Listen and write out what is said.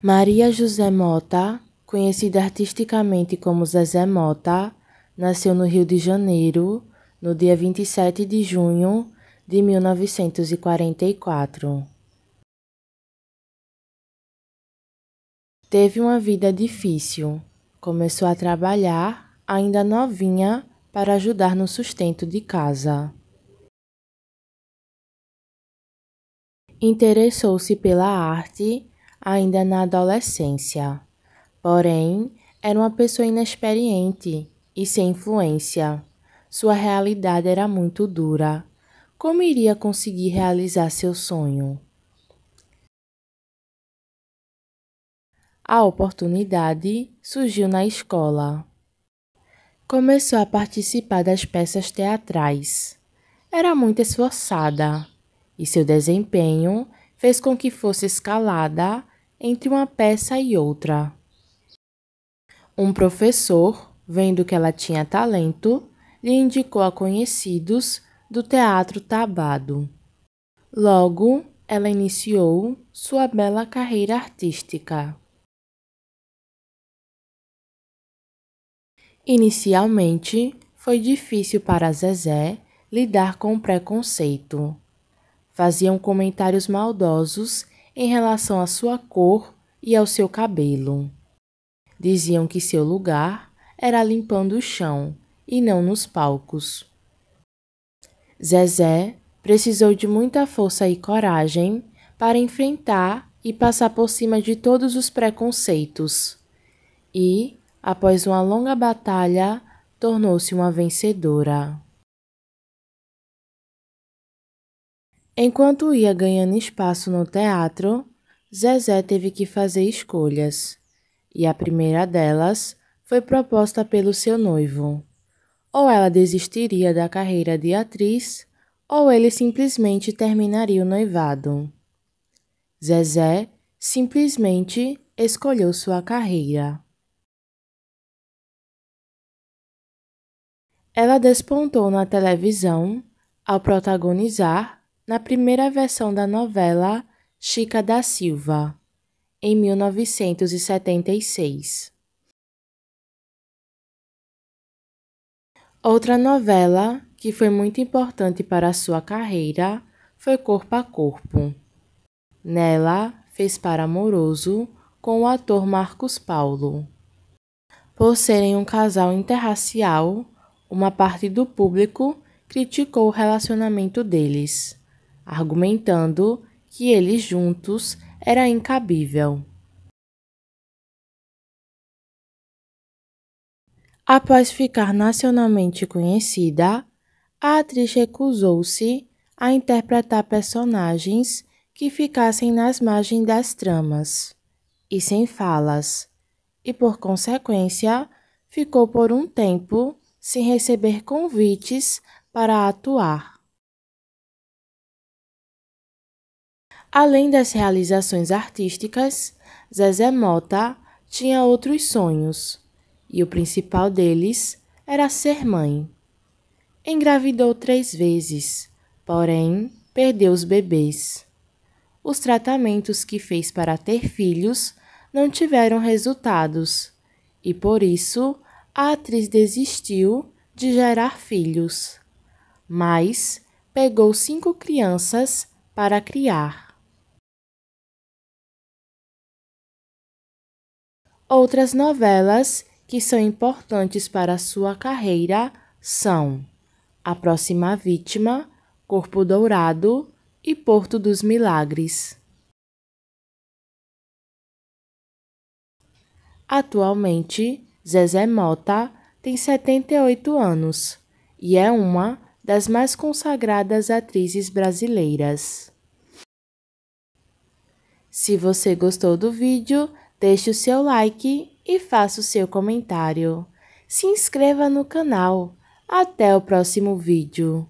Maria José Mota, conhecida artisticamente como Zezé Mota, nasceu no Rio de Janeiro no dia 27 de junho de 1944. Teve uma vida difícil. Começou a trabalhar, ainda novinha, para ajudar no sustento de casa. Interessou-se pela arte ainda na adolescência. Porém, era uma pessoa inexperiente e sem influência. Sua realidade era muito dura. Como iria conseguir realizar seu sonho? A oportunidade surgiu na escola. Começou a participar das peças teatrais. Era muito esforçada e seu desempenho fez com que fosse escalada entre uma peça e outra. Um professor, vendo que ela tinha talento, lhe indicou a conhecidos do teatro tabado. Logo, ela iniciou sua bela carreira artística. Inicialmente, foi difícil para Zezé lidar com o preconceito. Faziam comentários maldosos em relação à sua cor e ao seu cabelo. Diziam que seu lugar era limpando o chão e não nos palcos. Zezé precisou de muita força e coragem para enfrentar e passar por cima de todos os preconceitos. E, após uma longa batalha, tornou-se uma vencedora. Enquanto ia ganhando espaço no teatro, Zezé teve que fazer escolhas, e a primeira delas foi proposta pelo seu noivo. Ou ela desistiria da carreira de atriz, ou ele simplesmente terminaria o noivado. Zezé simplesmente escolheu sua carreira. Ela despontou na televisão ao protagonizar na primeira versão da novela Chica da Silva, em 1976. Outra novela que foi muito importante para sua carreira foi Corpo a Corpo. Nela, fez para amoroso com o ator Marcos Paulo. Por serem um casal interracial, uma parte do público criticou o relacionamento deles argumentando que eles juntos era incabível. Após ficar nacionalmente conhecida, a atriz recusou-se a interpretar personagens que ficassem nas margens das tramas e sem falas, e por consequência ficou por um tempo sem receber convites para atuar. Além das realizações artísticas, Zezé Mota tinha outros sonhos, e o principal deles era ser mãe. Engravidou três vezes, porém perdeu os bebês. Os tratamentos que fez para ter filhos não tiveram resultados, e por isso a atriz desistiu de gerar filhos. Mas pegou cinco crianças para criar. Outras novelas que são importantes para a sua carreira são A Próxima Vítima, Corpo Dourado e Porto dos Milagres. Atualmente, Zezé Mota tem 78 anos e é uma das mais consagradas atrizes brasileiras. Se você gostou do vídeo, Deixe o seu like e faça o seu comentário. Se inscreva no canal. Até o próximo vídeo.